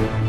Thank you.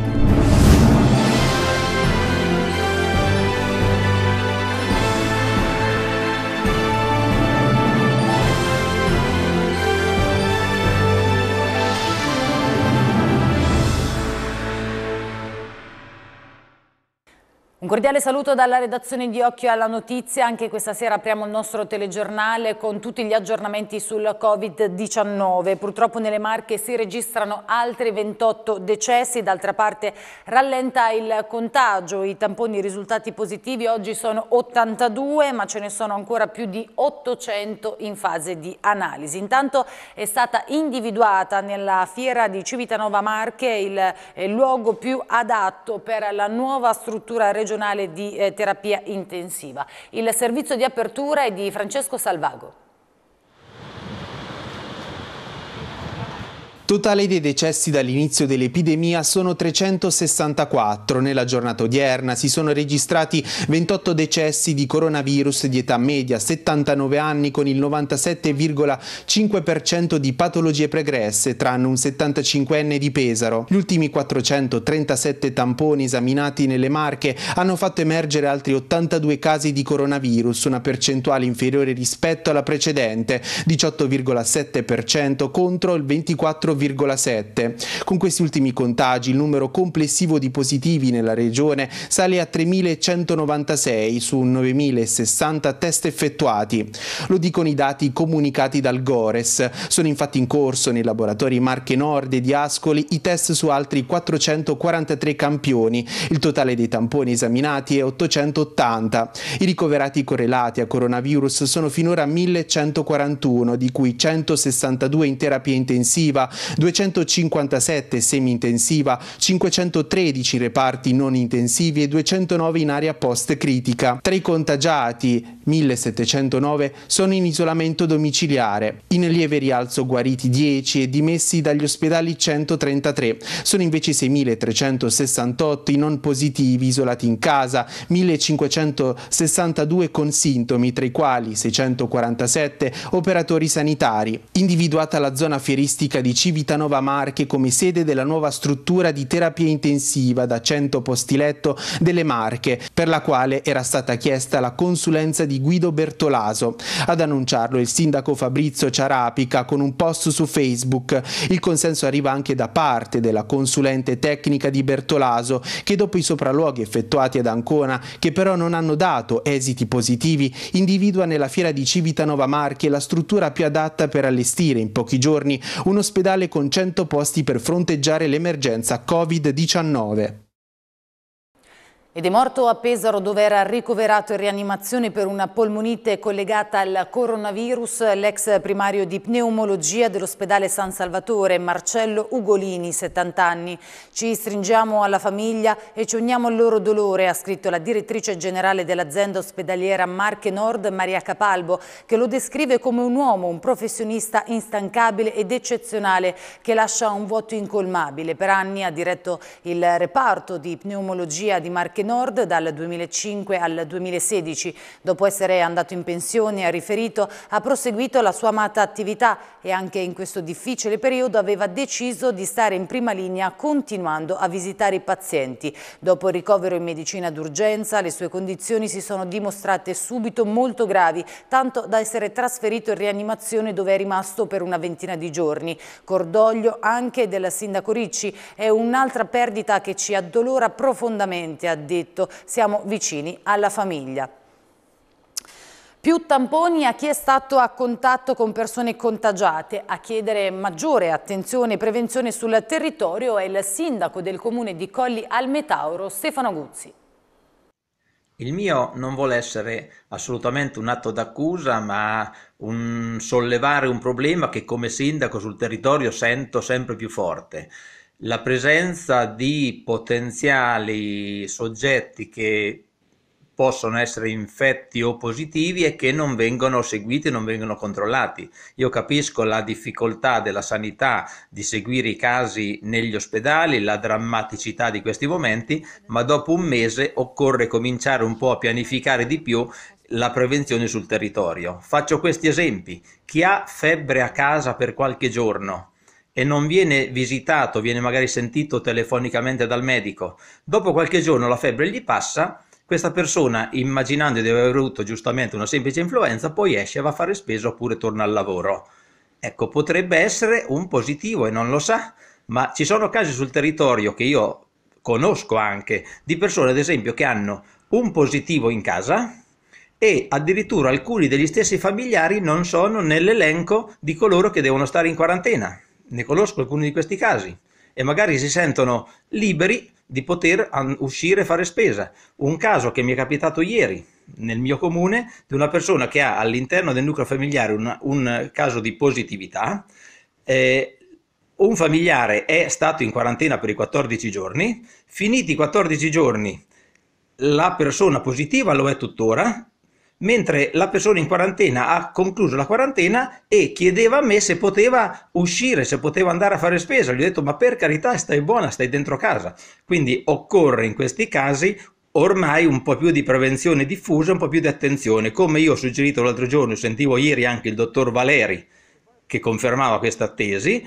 Un cordiale saluto dalla redazione di Occhio alla Notizia. Anche questa sera apriamo il nostro telegiornale con tutti gli aggiornamenti sul Covid-19. Purtroppo nelle Marche si registrano altri 28 decessi. D'altra parte rallenta il contagio. I tamponi risultati positivi oggi sono 82, ma ce ne sono ancora più di 800 in fase di analisi. Intanto è stata individuata nella fiera di Civitanova Marche il eh, luogo più adatto per la nuova struttura regionale nazionale di eh, terapia intensiva. Il servizio di apertura è di Francesco Salvago. Totale dei decessi dall'inizio dell'epidemia sono 364. Nella giornata odierna si sono registrati 28 decessi di coronavirus di età media, 79 anni con il 97,5% di patologie pregresse, tranne un 75enne di Pesaro. Gli ultimi 437 tamponi esaminati nelle Marche hanno fatto emergere altri 82 casi di coronavirus, una percentuale inferiore rispetto alla precedente, 18,7% contro il 24,5%. 8,7. Con questi ultimi contagi il numero complessivo di positivi nella regione sale a 3.196 su 9.060 test effettuati. Lo dicono i dati comunicati dal Gores. Sono infatti in corso nei laboratori Marche Nord e di Ascoli i test su altri 443 campioni. Il totale dei tamponi esaminati è 880. I ricoverati correlati a coronavirus sono finora 1141, di cui 162 in terapia intensiva, 257 semi-intensiva, 513 reparti non intensivi e 209 in area post-critica. Tra i contagiati, 1709 sono in isolamento domiciliare. In lieve rialzo guariti 10 e dimessi dagli ospedali 133. Sono invece 6.368 i non positivi isolati in casa, 1.562 con sintomi, tra i quali 647 operatori sanitari. Individuata la zona fieristica di Civi Civitanova Marche come sede della nuova struttura di terapia intensiva da 100 posti letto delle Marche, per la quale era stata chiesta la consulenza di Guido Bertolaso. Ad annunciarlo il sindaco Fabrizio Ciarapica con un post su Facebook. Il consenso arriva anche da parte della consulente tecnica di Bertolaso che dopo i sopralluoghi effettuati ad Ancona, che però non hanno dato esiti positivi, individua nella fiera di Civitanova Marche la struttura più adatta per allestire in pochi giorni un ospedale con 100 posti per fronteggiare l'emergenza Covid-19. Ed è morto a Pesaro dove era ricoverato in rianimazione per una polmonite collegata al coronavirus l'ex primario di pneumologia dell'ospedale San Salvatore, Marcello Ugolini, 70 anni. Ci stringiamo alla famiglia e ci uniamo al loro dolore, ha scritto la direttrice generale dell'azienda ospedaliera Marche Nord, Maria Capalbo, che lo descrive come un uomo, un professionista instancabile ed eccezionale che lascia un vuoto incolmabile. Per anni ha diretto il reparto di pneumologia di Marche Nord Nord dal 2005 al 2016. Dopo essere andato in pensione, ha riferito, ha proseguito la sua amata attività e anche in questo difficile periodo aveva deciso di stare in prima linea continuando a visitare i pazienti. Dopo il ricovero in medicina d'urgenza, le sue condizioni si sono dimostrate subito molto gravi, tanto da essere trasferito in rianimazione dove è rimasto per una ventina di giorni. Cordoglio anche del sindaco Ricci è un'altra perdita che ci addolora profondamente, ha detto siamo vicini alla famiglia. Più tamponi a chi è stato a contatto con persone contagiate. A chiedere maggiore attenzione e prevenzione sul territorio è il sindaco del comune di Colli al Metauro, Stefano Guzzi. Il mio non vuole essere assolutamente un atto d'accusa, ma un sollevare un problema che come sindaco sul territorio sento sempre più forte la presenza di potenziali soggetti che possono essere infetti o positivi e che non vengono seguiti, non vengono controllati. Io capisco la difficoltà della sanità di seguire i casi negli ospedali, la drammaticità di questi momenti, ma dopo un mese occorre cominciare un po' a pianificare di più la prevenzione sul territorio. Faccio questi esempi. Chi ha febbre a casa per qualche giorno, e non viene visitato, viene magari sentito telefonicamente dal medico, dopo qualche giorno la febbre gli passa, questa persona, immaginando di aver avuto giustamente una semplice influenza, poi esce, va a fare spesa oppure torna al lavoro. Ecco, potrebbe essere un positivo e non lo sa, ma ci sono casi sul territorio che io conosco anche di persone, ad esempio, che hanno un positivo in casa e addirittura alcuni degli stessi familiari non sono nell'elenco di coloro che devono stare in quarantena ne conosco alcuni di questi casi e magari si sentono liberi di poter uscire e fare spesa. Un caso che mi è capitato ieri nel mio comune di una persona che ha all'interno del nucleo familiare una, un caso di positività, eh, un familiare è stato in quarantena per i 14 giorni, finiti i 14 giorni la persona positiva lo è tuttora mentre la persona in quarantena ha concluso la quarantena e chiedeva a me se poteva uscire, se poteva andare a fare spesa. Gli ho detto ma per carità stai buona, stai dentro casa. Quindi occorre in questi casi ormai un po' più di prevenzione diffusa, un po' più di attenzione. Come io ho suggerito l'altro giorno, sentivo ieri anche il dottor Valeri che confermava questa tesi,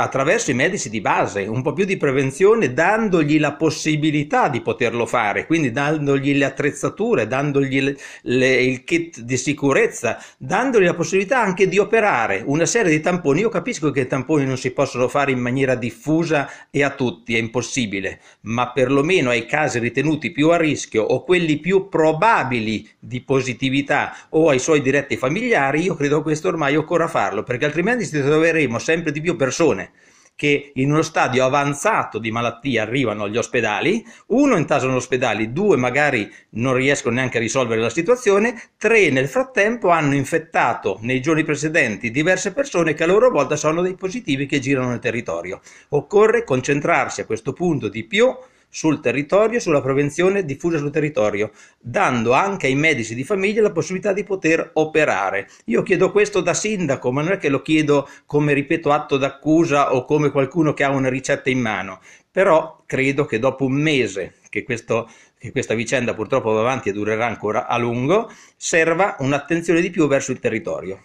attraverso i medici di base, un po' più di prevenzione dandogli la possibilità di poterlo fare, quindi dandogli le attrezzature, dandogli le, le, il kit di sicurezza, dandogli la possibilità anche di operare una serie di tamponi. Io capisco che i tamponi non si possono fare in maniera diffusa e a tutti, è impossibile, ma perlomeno ai casi ritenuti più a rischio o quelli più probabili di positività o ai suoi diretti familiari, io credo che questo ormai occorra farlo, perché altrimenti ci troveremo sempre di più persone persone che in uno stadio avanzato di malattia arrivano agli ospedali, uno intasano gli ospedali, due magari non riescono neanche a risolvere la situazione, tre nel frattempo hanno infettato nei giorni precedenti diverse persone che a loro volta sono dei positivi che girano nel territorio. Occorre concentrarsi a questo punto di più sul territorio sulla prevenzione diffusa sul territorio, dando anche ai medici di famiglia la possibilità di poter operare. Io chiedo questo da sindaco, ma non è che lo chiedo come, ripeto, atto d'accusa o come qualcuno che ha una ricetta in mano, però credo che dopo un mese che, questo, che, questa vicenda purtroppo va avanti e durerà ancora a lungo, serva un'attenzione di più verso il territorio.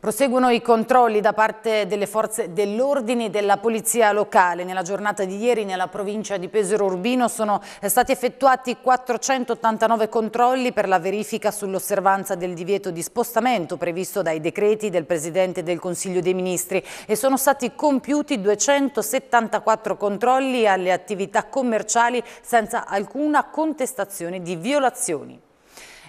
Proseguono i controlli da parte delle forze dell'ordine e della polizia locale. Nella giornata di ieri nella provincia di Pesaro Urbino sono stati effettuati 489 controlli per la verifica sull'osservanza del divieto di spostamento previsto dai decreti del Presidente del Consiglio dei Ministri e sono stati compiuti 274 controlli alle attività commerciali senza alcuna contestazione di violazioni.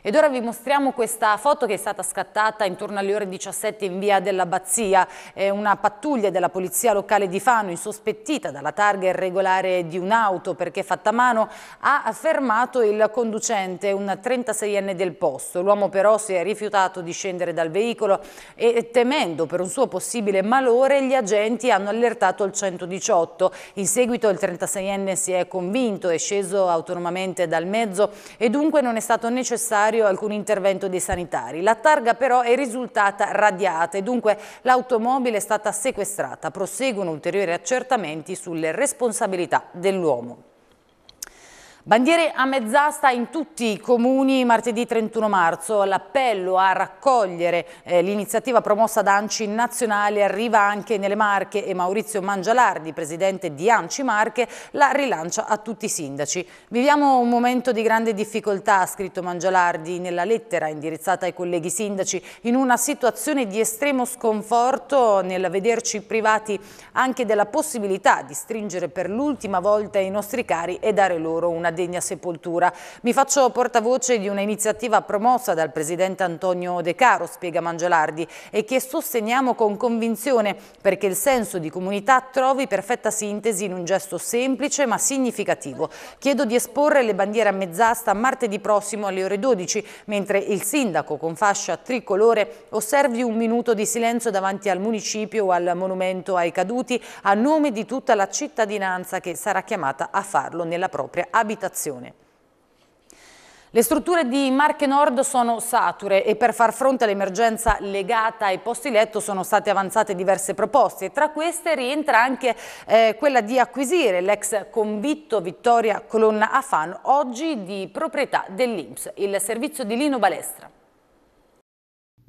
Ed ora vi mostriamo questa foto che è stata scattata intorno alle ore 17 in via dell'Abbazia. una pattuglia della polizia locale di Fano, insospettita dalla targa irregolare di un'auto perché fatta mano, ha fermato il conducente, un 36enne del posto. L'uomo però si è rifiutato di scendere dal veicolo e temendo per un suo possibile malore gli agenti hanno allertato il 118. In seguito il 36enne si è convinto, è sceso autonomamente dal mezzo e dunque non è stato necessario necessario alcun intervento dei sanitari. La targa però è risultata radiata e dunque l'automobile è stata sequestrata. Proseguono ulteriori accertamenti sulle responsabilità dell'uomo. Bandiere a mezz'asta in tutti i comuni martedì 31 marzo. L'appello a raccogliere eh, l'iniziativa promossa da Anci Nazionale arriva anche nelle Marche e Maurizio Mangialardi, presidente di Anci Marche, la rilancia a tutti i sindaci. Viviamo un momento di grande difficoltà, ha scritto Mangialardi nella lettera indirizzata ai colleghi sindaci, in una situazione di estremo sconforto nel vederci privati anche della possibilità di stringere per l'ultima volta i nostri cari e dare loro una degna sepoltura. Mi faccio portavoce di un'iniziativa promossa dal presidente Antonio De Caro, spiega Mangelardi, e che sosteniamo con convinzione perché il senso di comunità trovi perfetta sintesi in un gesto semplice ma significativo. Chiedo di esporre le bandiere a mezz'asta martedì prossimo alle ore 12, mentre il sindaco con fascia tricolore osservi un minuto di silenzio davanti al municipio o al monumento ai caduti a nome di tutta la cittadinanza che sarà chiamata a farlo nella propria abitazione abitazione. Le strutture di Marche Nord sono sature e per far fronte all'emergenza legata ai posti letto sono state avanzate diverse proposte tra queste rientra anche eh, quella di acquisire l'ex convitto Vittoria Colonna Afan, oggi di proprietà dell'Inps, il servizio di Lino Balestra.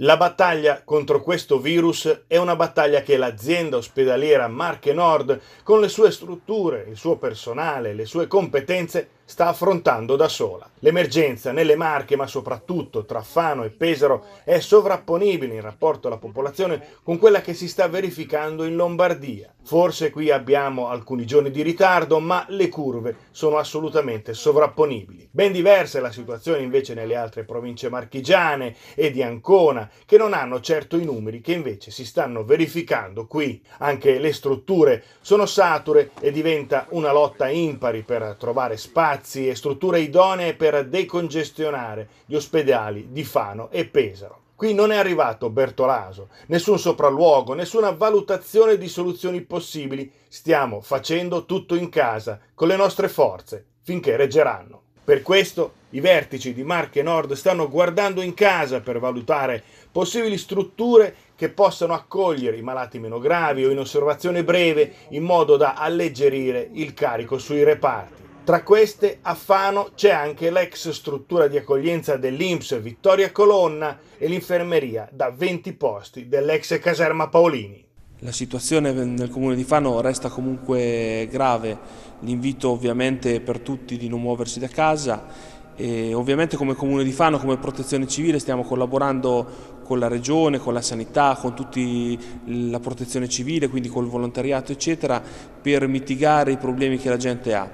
La battaglia contro questo virus è una battaglia che l'azienda ospedaliera Marche Nord, con le sue strutture, il suo personale, le sue competenze, sta affrontando da sola. L'emergenza nelle Marche, ma soprattutto tra Fano e Pesaro, è sovrapponibile in rapporto alla popolazione con quella che si sta verificando in Lombardia. Forse qui abbiamo alcuni giorni di ritardo, ma le curve sono assolutamente sovrapponibili. Ben diversa è la situazione invece nelle altre province marchigiane e di Ancona, che non hanno certo i numeri che invece si stanno verificando qui. Anche le strutture sono sature e diventa una lotta impari per trovare spazi palazzi e strutture idonee per decongestionare gli ospedali di Fano e Pesaro. Qui non è arrivato Bertolaso, nessun sopralluogo, nessuna valutazione di soluzioni possibili. Stiamo facendo tutto in casa, con le nostre forze, finché reggeranno. Per questo i vertici di Marche Nord stanno guardando in casa per valutare possibili strutture che possano accogliere i malati meno gravi o in osservazione breve in modo da alleggerire il carico sui reparti. Tra queste a Fano c'è anche l'ex struttura di accoglienza dell'Inps Vittoria Colonna e l'infermeria da 20 posti dell'ex caserma Paolini. La situazione nel comune di Fano resta comunque grave, l'invito ovviamente per tutti di non muoversi da casa e ovviamente come comune di Fano, come protezione civile stiamo collaborando con la regione, con la sanità, con tutta la protezione civile, quindi col volontariato eccetera per mitigare i problemi che la gente ha.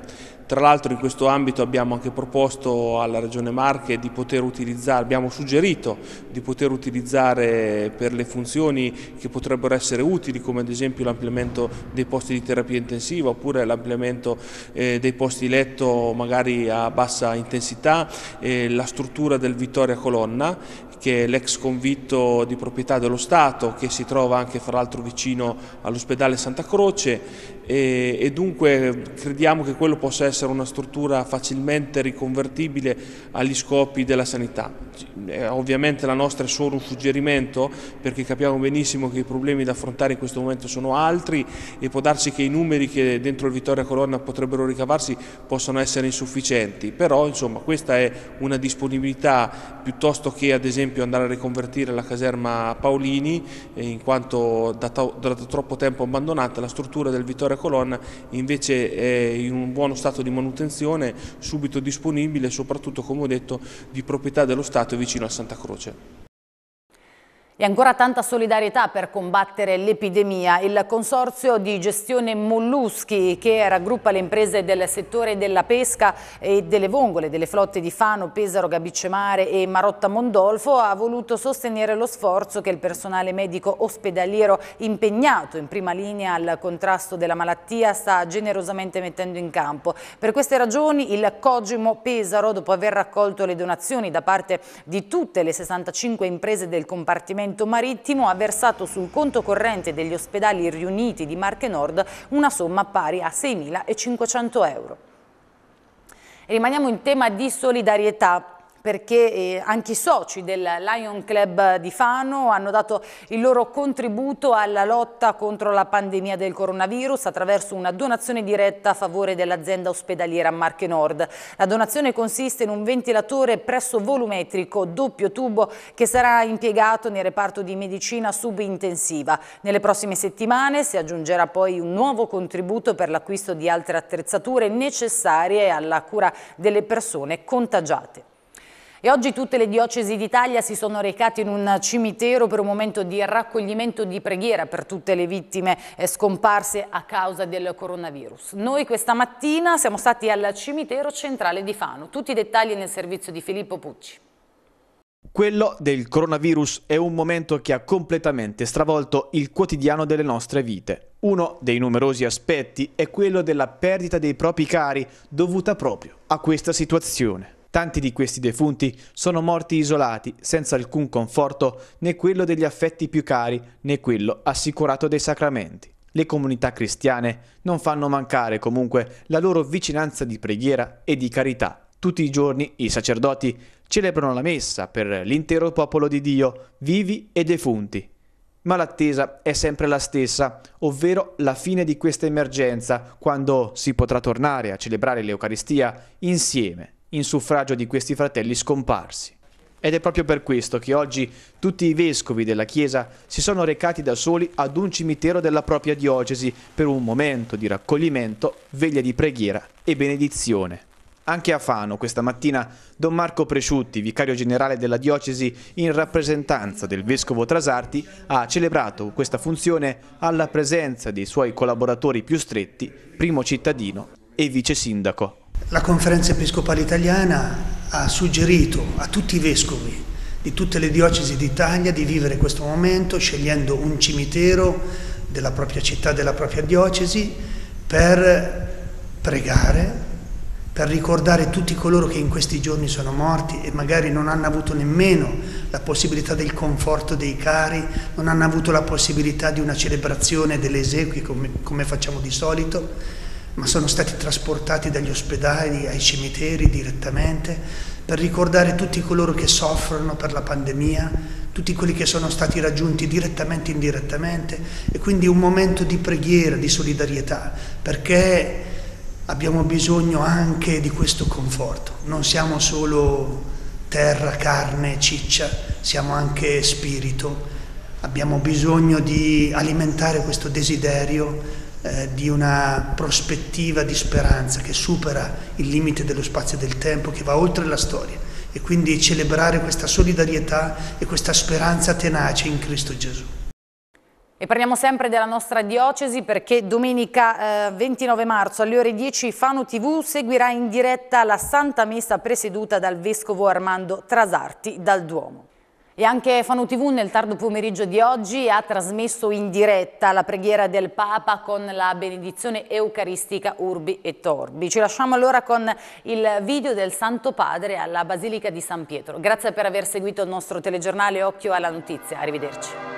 Tra l'altro in questo ambito abbiamo anche proposto alla Regione Marche di poter utilizzare, abbiamo suggerito di poter utilizzare per le funzioni che potrebbero essere utili come ad esempio l'ampliamento dei posti di terapia intensiva oppure l'ampliamento eh, dei posti letto magari a bassa intensità, eh, la struttura del Vittoria Colonna che è l'ex convitto di proprietà dello Stato che si trova anche fra l'altro vicino all'ospedale Santa Croce e, e, dunque eh, crediamo che quello possa essere una struttura facilmente riconvertibile agli scopi della sanità. Eh, ovviamente la nostra è solo un suggerimento perché capiamo benissimo che i problemi da affrontare in questo momento sono altri e può darsi che i numeri che dentro il Vittoria Colonna potrebbero ricavarsi possano essere insufficienti, però insomma questa è una disponibilità piuttosto che ad esempio andare a riconvertire la caserma Paolini eh, in quanto da, da troppo tempo abbandonata la struttura del Vittoria seconda colonna invece è in un buono stato di manutenzione, subito disponibile, soprattutto come ho detto di proprietà dello Stato vicino a Santa Croce. E ancora tanta solidarietà per combattere l'epidemia. Il consorzio di gestione Molluschi, che raggruppa le imprese del settore della pesca e delle vongole, delle flotte di Fano, Pesaro, Gabicemare e Marotta Mondolfo, ha voluto sostenere lo sforzo che il personale medico ospedaliero impegnato in prima linea al contrasto della malattia sta generosamente mettendo in campo. Per queste ragioni il Cogimo Pesaro, dopo aver raccolto le donazioni da parte di tutte le 65 imprese del compartimento Dipartimento Marittimo ha versato sul conto corrente degli ospedali riuniti di Marche Nord una somma pari a 6.500 euro. Rimaniamo in tema di solidarietà perché eh, anche i soci del Lion Club di Fano hanno dato il loro contributo alla lotta contro la pandemia del coronavirus attraverso una donazione diretta a favore dell'azienda ospedaliera Marche Nord. La donazione consiste in un ventilatore presso volumetrico doppio tubo che sarà impiegato nel reparto di medicina subintensiva. Nelle prossime settimane si aggiungerà poi un nuovo contributo per l'acquisto di altre attrezzature necessarie alla cura delle persone contagiate. E oggi tutte le diocesi d'Italia si sono recate in un cimitero per un momento di raccoglimento di preghiera per tutte le vittime eh, scomparse a causa del coronavirus. Noi questa mattina siamo stati al cimitero centrale di Fano. Tutti i dettagli nel servizio di Filippo Pucci. Quello del coronavirus è un momento che ha completamente stravolto il quotidiano delle nostre vite. Uno dei numerosi aspetti è quello della perdita dei propri cari dovuta proprio a questa situazione. Tanti di questi defunti sono morti isolati, senza alcun conforto né quello degli affetti più cari né quello assicurato dai sacramenti. Le comunità cristiane non fanno mancare comunque la loro vicinanza di preghiera e di carità. Tutti i giorni i sacerdoti celebrano la messa per l'intero popolo di Dio, vivi e defunti. Ma l'attesa è sempre la stessa, ovvero la fine di questa emergenza, quando si potrà tornare a celebrare l'Eucaristia insieme in suffragio di questi fratelli scomparsi. Ed è proprio per questo che oggi tutti i vescovi della Chiesa si sono recati da soli ad un cimitero della propria diocesi per un momento di raccoglimento, veglia di preghiera e benedizione. Anche a Fano questa mattina Don Marco Presciutti, vicario generale della diocesi in rappresentanza del vescovo Trasarti, ha celebrato questa funzione alla presenza dei suoi collaboratori più stretti, primo cittadino e vice sindaco. La conferenza episcopale italiana ha suggerito a tutti i vescovi di tutte le diocesi d'Italia di vivere questo momento scegliendo un cimitero della propria città, della propria diocesi, per pregare, per ricordare tutti coloro che in questi giorni sono morti e magari non hanno avuto nemmeno la possibilità del conforto dei cari, non hanno avuto la possibilità di una celebrazione delle esequie come, come facciamo di solito ma sono stati trasportati dagli ospedali ai cimiteri direttamente per ricordare tutti coloro che soffrono per la pandemia, tutti quelli che sono stati raggiunti direttamente e indirettamente e quindi un momento di preghiera, di solidarietà, perché abbiamo bisogno anche di questo conforto. Non siamo solo terra, carne, ciccia, siamo anche spirito. Abbiamo bisogno di alimentare questo desiderio eh, di una prospettiva di speranza che supera il limite dello spazio e del tempo, che va oltre la storia. E quindi celebrare questa solidarietà e questa speranza tenace in Cristo Gesù. E parliamo sempre della nostra diocesi perché domenica eh, 29 marzo alle ore 10 Fano TV seguirà in diretta la Santa Messa presieduta dal Vescovo Armando Trasarti dal Duomo. E anche Fanu TV nel tardo pomeriggio di oggi ha trasmesso in diretta la preghiera del Papa con la benedizione eucaristica Urbi e Torbi. Ci lasciamo allora con il video del Santo Padre alla Basilica di San Pietro. Grazie per aver seguito il nostro telegiornale Occhio alla Notizia. Arrivederci.